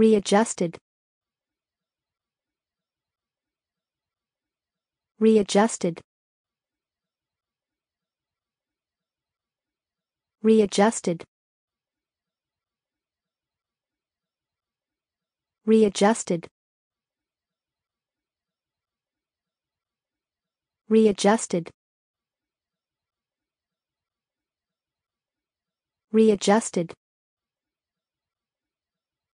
readjusted readjusted readjusted readjusted readjusted readjusted